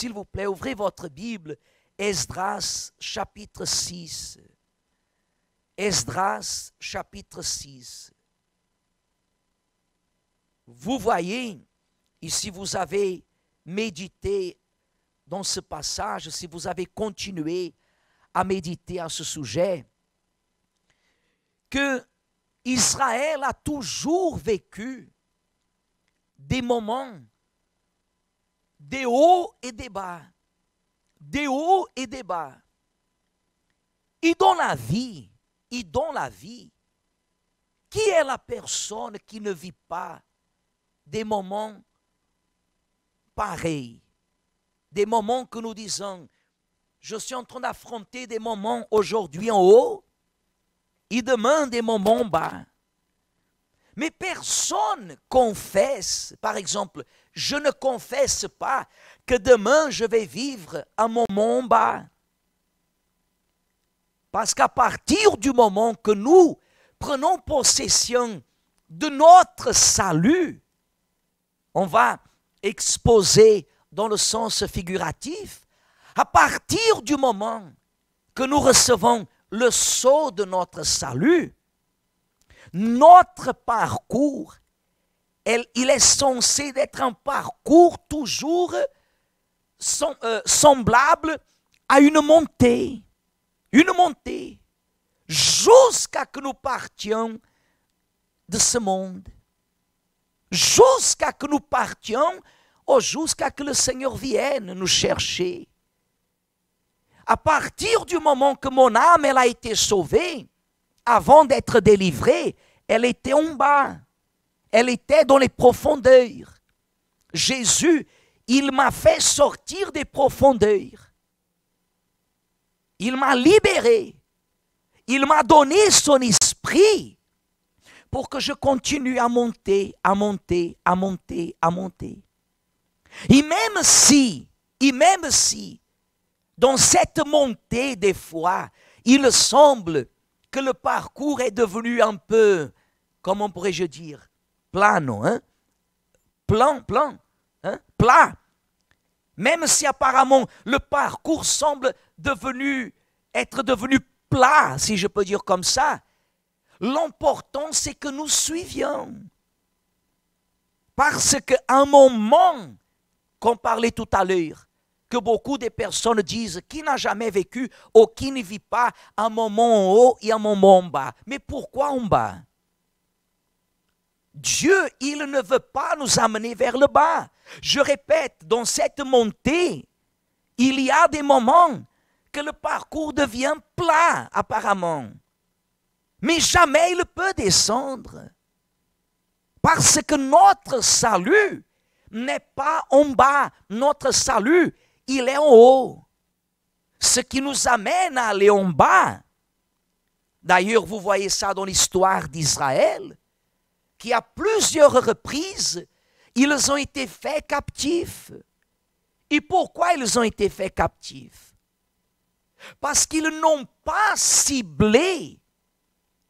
s'il vous plaît, ouvrez votre Bible, Esdras chapitre 6. Esdras chapitre 6. Vous voyez, et si vous avez médité dans ce passage, si vous avez continué à méditer à ce sujet, que Israël a toujours vécu des moments des hauts et des bas. Des hauts et des bas. Et dans la vie, et dans la vie, qui est la personne qui ne vit pas des moments pareils Des moments que nous disons, je suis en train d'affronter des moments aujourd'hui en haut et demain des moments bas. Mais personne confesse, par exemple, je ne confesse pas que demain je vais vivre mon moment bas. Parce qu'à partir du moment que nous prenons possession de notre salut, on va exposer dans le sens figuratif, à partir du moment que nous recevons le sceau de notre salut, notre parcours, elle, il est censé être un parcours toujours euh, semblable à une montée. Une montée. Jusqu'à que nous partions de ce monde. Jusqu'à que nous partions ou oh, jusqu'à que le Seigneur vienne nous chercher à partir du moment que mon âme elle a été sauvée, avant d'être délivrée, elle était en bas. Elle était dans les profondeurs. Jésus, il m'a fait sortir des profondeurs. Il m'a libéré. Il m'a donné son esprit pour que je continue à monter, à monter, à monter, à monter. Et même si, et même si, dans cette montée des fois, il semble que le parcours est devenu un peu, comment pourrais-je dire, plano, hein? plan, plan, hein? plat. Même si apparemment le parcours semble devenu, être devenu plat, si je peux dire comme ça, l'important c'est que nous suivions. Parce qu'à un moment, qu'on parlait tout à l'heure, que beaucoup de personnes disent qui n'a jamais vécu ou qui ne vit pas un moment en haut et un moment en bas. Mais pourquoi en bas Dieu, il ne veut pas nous amener vers le bas. Je répète, dans cette montée, il y a des moments que le parcours devient plat, apparemment. Mais jamais il peut descendre. Parce que notre salut n'est pas en bas. Notre salut il est en haut. Ce qui nous amène à aller en bas. D'ailleurs, vous voyez ça dans l'histoire d'Israël, qui à plusieurs reprises, ils ont été faits captifs. Et pourquoi ils ont été faits captifs Parce qu'ils n'ont pas ciblé,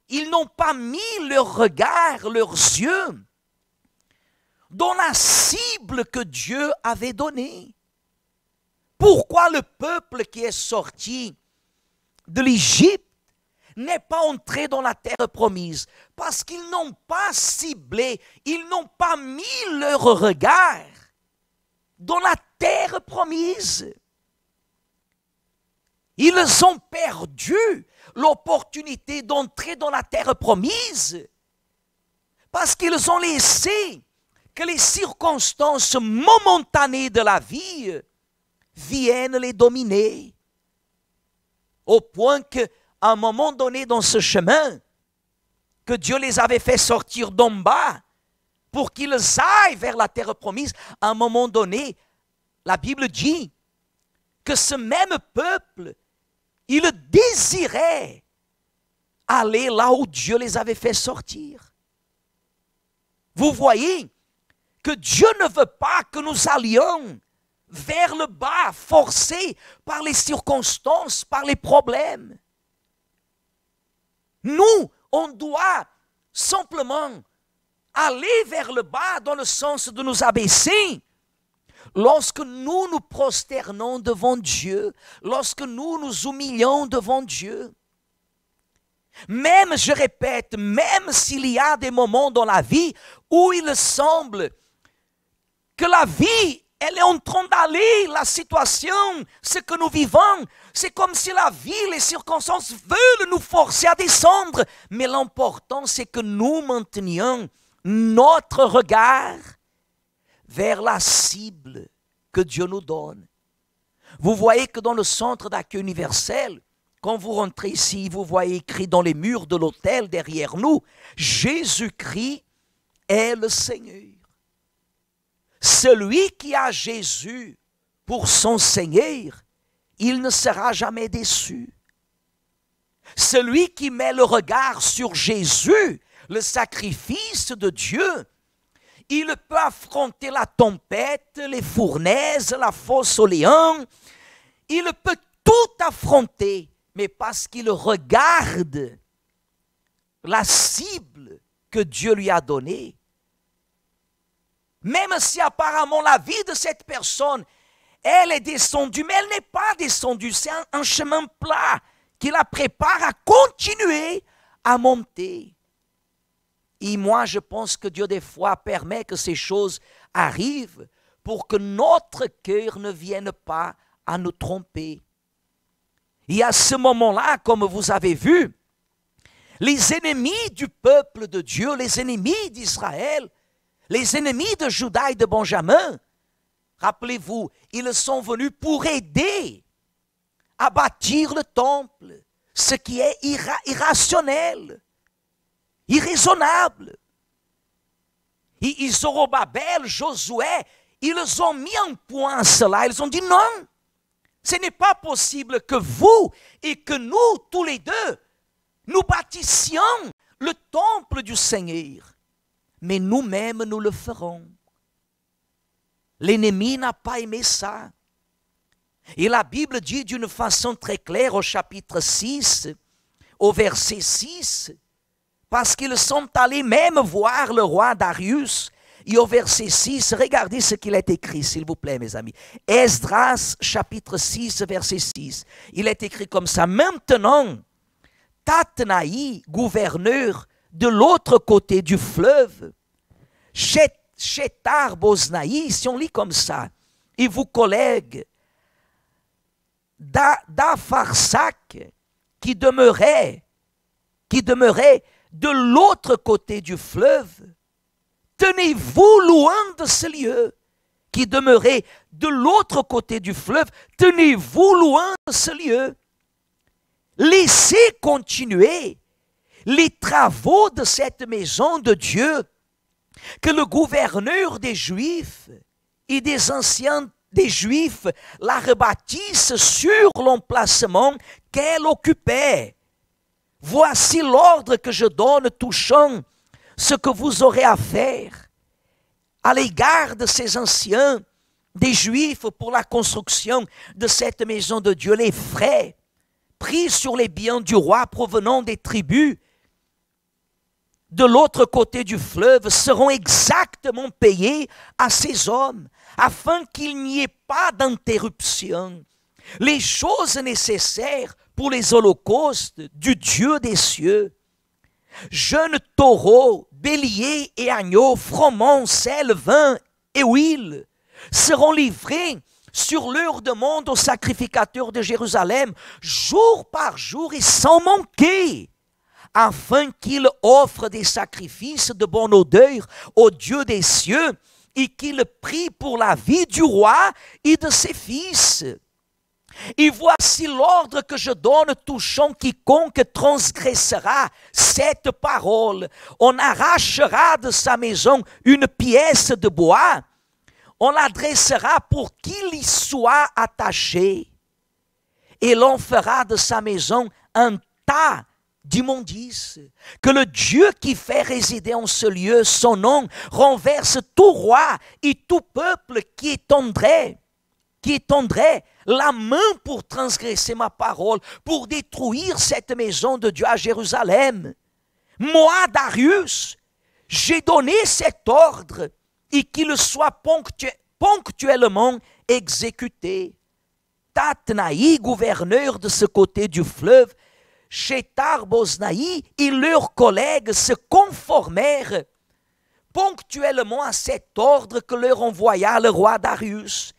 ils n'ont pas mis leur regard, leurs yeux, dans la cible que Dieu avait donnée. Pourquoi le peuple qui est sorti de l'Égypte n'est pas entré dans la terre promise Parce qu'ils n'ont pas ciblé, ils n'ont pas mis leur regard dans la terre promise. Ils ont perdu l'opportunité d'entrer dans la terre promise parce qu'ils ont laissé que les circonstances momentanées de la vie viennent les dominer. Au point à un moment donné dans ce chemin, que Dieu les avait fait sortir d'en bas pour qu'ils aillent vers la terre promise, à un moment donné, la Bible dit que ce même peuple, il désirait aller là où Dieu les avait fait sortir. Vous voyez que Dieu ne veut pas que nous allions vers le bas, forcé par les circonstances, par les problèmes. Nous, on doit simplement aller vers le bas dans le sens de nous abaisser. Lorsque nous nous prosternons devant Dieu, lorsque nous nous humilions devant Dieu, même, je répète, même s'il y a des moments dans la vie où il semble que la vie elle est en train d'aller, la situation, ce que nous vivons. C'est comme si la vie, les circonstances veulent nous forcer à descendre. Mais l'important, c'est que nous maintenions notre regard vers la cible que Dieu nous donne. Vous voyez que dans le centre d'accueil universel, quand vous rentrez ici, vous voyez écrit dans les murs de l'hôtel derrière nous, Jésus-Christ est le Seigneur. Celui qui a Jésus pour son Seigneur, il ne sera jamais déçu. Celui qui met le regard sur Jésus, le sacrifice de Dieu, il peut affronter la tempête, les fournaises, la fosse au Léon, Il peut tout affronter, mais parce qu'il regarde la cible que Dieu lui a donnée, même si apparemment la vie de cette personne, elle est descendue, mais elle n'est pas descendue. C'est un, chemin plat qui la prépare à continuer à monter. Et moi, je pense que Dieu des fois permet que ces choses arrivent pour que notre cœur ne vienne pas à nous tromper. Et à ce moment-là, comme vous avez vu, les ennemis du peuple de Dieu, les ennemis d'Israël, les ennemis de Juda et de Benjamin, rappelez-vous, ils sont venus pour aider à bâtir le temple, ce qui est irrationnel, irraisonnable. Et, Josué, ils ont mis en point cela, ils ont dit non, ce n'est pas possible que vous et que nous, tous les deux, nous bâtissions le temple du Seigneur mais nous-mêmes, nous le ferons. L'ennemi n'a pas aimé ça. Et la Bible dit d'une façon très claire au chapitre 6, au verset 6, parce qu'ils sont allés même voir le roi Darius. Et au verset 6, regardez ce qu'il est écrit, s'il vous plaît, mes amis. Esdras, chapitre 6, verset 6. Il est écrit comme ça. Maintenant, Tatnaï, gouverneur de l'autre côté du fleuve, Chetar Boznaï, si on lit comme ça, et vos collègues d'Afarsac, qui demeurait, qui demeurait de l'autre côté du fleuve, tenez-vous loin de ce lieu qui demeurait de l'autre côté du fleuve, tenez-vous loin de ce lieu. Laissez continuer les travaux de cette maison de Dieu que le gouverneur des Juifs et des anciens des Juifs la rebâtissent sur l'emplacement qu'elle occupait. Voici l'ordre que je donne touchant ce que vous aurez à faire à l'égard de ces anciens, des Juifs, pour la construction de cette maison de Dieu, les frais pris sur les biens du roi provenant des tribus de l'autre côté du fleuve seront exactement payés à ces hommes, afin qu'il n'y ait pas d'interruption. Les choses nécessaires pour les holocaustes du Dieu des cieux. Jeunes taureaux, béliers et agneaux, froment, sel, vin et huile seront livrés sur leur demande aux sacrificateurs de Jérusalem, jour par jour et sans manquer afin qu'il offre des sacrifices de bonne odeur au Dieu des cieux et qu'il prie pour la vie du roi et de ses fils. Et voici l'ordre que je donne touchant quiconque transgressera cette parole. On arrachera de sa maison une pièce de bois, on l'adressera pour qu'il y soit attaché, et l'on fera de sa maison un tas d'immondices, que le Dieu qui fait résider en ce lieu son nom renverse tout roi et tout peuple qui étendrait, qui la main pour transgresser ma parole, pour détruire cette maison de Dieu à Jérusalem. Moi, Darius, j'ai donné cet ordre et qu'il soit ponctuellement exécuté. Tatnaï, gouverneur de ce côté du fleuve, « Chétar-Bosnaï et leurs collègues se conformèrent ponctuellement à cet ordre que leur envoya le roi Darius.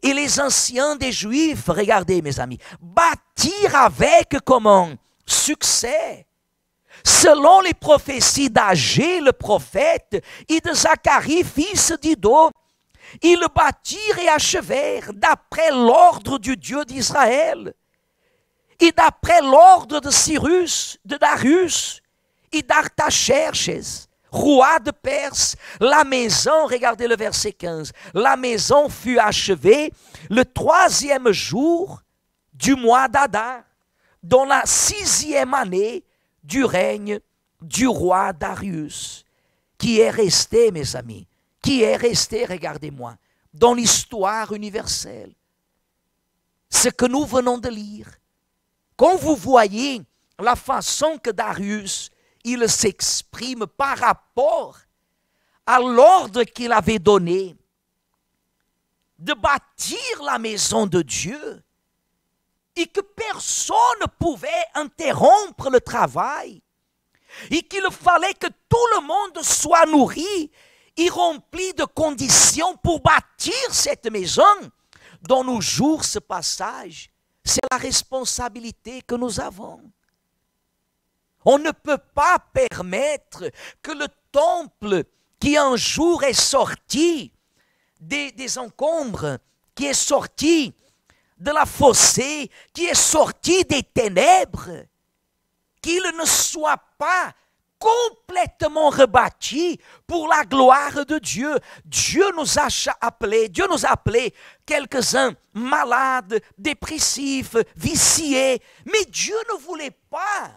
Et les anciens des Juifs, regardez mes amis, bâtirent avec comment succès. Selon les prophéties d'Agé le prophète et de Zacharie fils d'Ido, ils bâtirent et achevèrent d'après l'ordre du Dieu d'Israël. Et d'après l'ordre de Cyrus, de Darius et d'Artaxerxes, roi de Perse, la maison, regardez le verset 15, la maison fut achevée le troisième jour du mois d'Adar, dans la sixième année du règne du roi Darius, qui est resté, mes amis, qui est resté, regardez-moi, dans l'histoire universelle. Ce que nous venons de lire, quand vous voyez la façon que Darius, il s'exprime par rapport à l'ordre qu'il avait donné de bâtir la maison de Dieu et que personne ne pouvait interrompre le travail et qu'il fallait que tout le monde soit nourri et rempli de conditions pour bâtir cette maison. Dans nos jours, ce passage c'est la responsabilité que nous avons. On ne peut pas permettre que le temple qui un jour est sorti des, encombres, qui est sorti de la fossée, qui est sorti des ténèbres, qu'il ne soit pas complètement rebâti pour la gloire de Dieu. Dieu nous a appelés, Dieu nous a appelés quelques-uns malades, dépressifs, viciés, mais Dieu ne voulait pas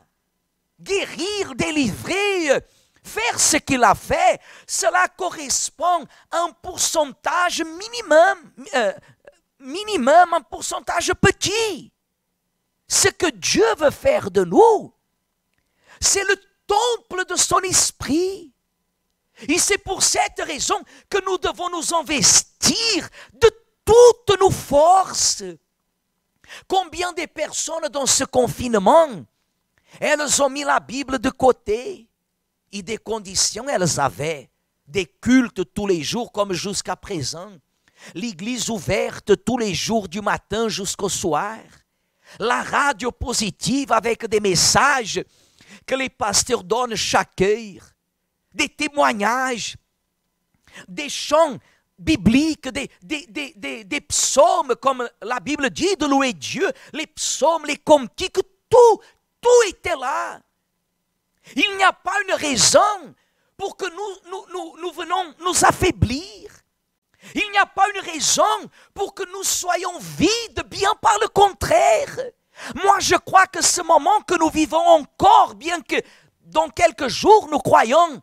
guérir, délivrer, faire ce qu'il a fait. Cela correspond à un pourcentage minimum, euh, minimum, un pourcentage petit. Ce que Dieu veut faire de nous, c'est le temple de son esprit. Et c'est pour cette raison que nous devons nous investir de toutes nos forces. Combien de personnes dans ce confinement, elles ont mis la Bible de côté et des conditions elles avaient, des cultes tous les jours comme jusqu'à présent, l'église ouverte tous les jours du matin jusqu'au soir, la radio positive avec des messages que les pasteurs donnent chaque heure, des témoignages, des chants bibliques, des, psaumes, comme la Bible dit, de louer Dieu, les psaumes, les que tout, tout était là. Il n'y a pas une raison pour que nous, nous, nous venons nous affaiblir. Il n'y a pas une raison pour que nous soyons vides, bien par le contraire. Moi, je crois que ce moment que nous vivons encore, bien que dans quelques jours, nous croyons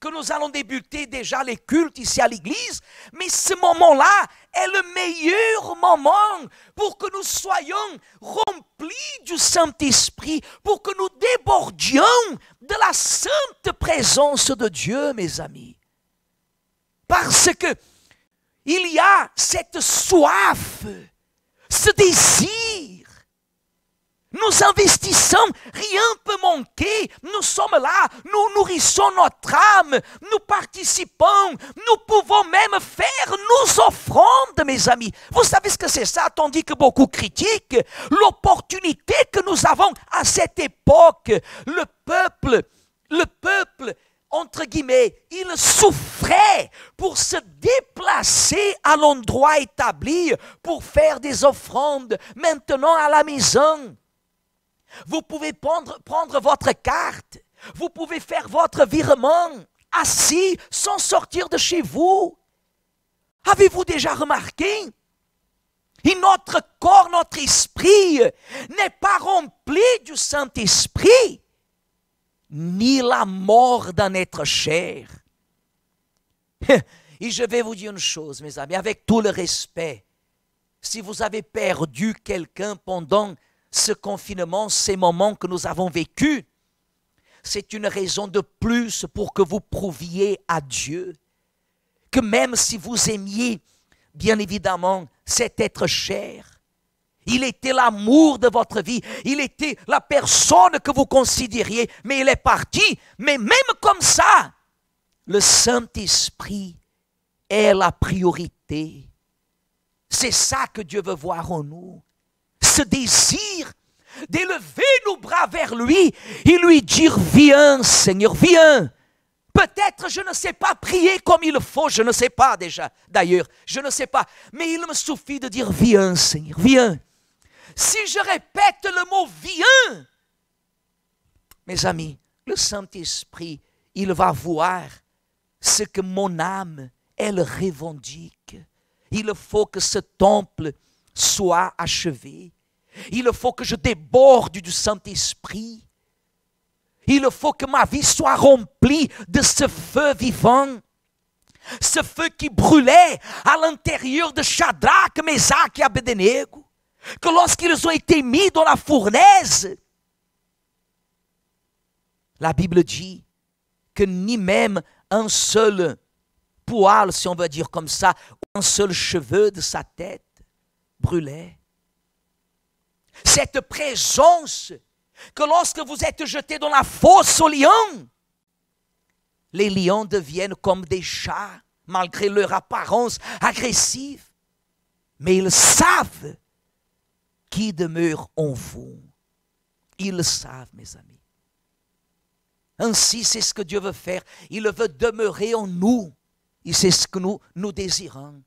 que nous allons débuter déjà les cultes ici à l'église, mais ce moment-là est le meilleur moment pour que nous soyons remplis du Saint-Esprit, pour que nous débordions de la sainte présence de Dieu, mes amis. Parce que il y a cette soif, ce désir nous investissons, rien ne peut manquer. Nous sommes là, nous nourrissons notre âme, nous participons, nous pouvons même faire nos offrandes, mes amis. Vous savez ce que c'est ça, tandis que beaucoup critiquent l'opportunité que nous avons à cette époque. Le peuple, le peuple entre guillemets, il souffrait pour se déplacer à l'endroit établi pour faire des offrandes, maintenant à la maison. Vous pouvez prendre, votre carte. Vous pouvez faire votre virement assis sans sortir de chez vous. Avez-vous déjà remarqué et notre corps, notre esprit n'est pas rempli du Saint-Esprit, ni la mort d'un être cher. Et je vais vous dire une chose, mes amis, avec tout le respect, si vous avez perdu quelqu'un pendant ce confinement, ces moments que nous avons vécus, c'est une raison de plus pour que vous prouviez à Dieu que même si vous aimiez, bien évidemment, cet être cher, il était l'amour de votre vie, il était la personne que vous considériez, mais il est parti. Mais même comme ça, le Saint-Esprit est la priorité. C'est ça que Dieu veut voir en nous ce désir d'élever nos bras vers lui et lui dire, viens Seigneur, viens. Peut-être je ne sais pas prier comme il faut, je ne sais pas déjà, d'ailleurs, je ne sais pas. Mais il me suffit de dire, viens Seigneur, viens. Si je répète le mot viens, mes amis, le Saint-Esprit, il va voir ce que mon âme, elle revendique. Il faut que ce temple soit achevé. Il faut que je déborde du Saint-Esprit. Il faut que ma vie soit remplie de ce feu vivant. Ce feu qui brûlait à l'intérieur de Shadrach, Mésach et Abednego. Que lorsqu'ils ont été mis dans la fournaise, la Bible dit que ni même un seul poil, si on veut dire comme ça, ou un seul cheveu de sa tête brûlait cette présence, que lorsque vous êtes jeté dans la fosse aux lions, les lions deviennent comme des chats, malgré leur apparence agressive, mais ils savent qui demeure en vous. Ils savent, mes amis. Ainsi, c'est ce que Dieu veut faire. Il veut demeurer en nous. Et c'est ce que nous, nous désirons.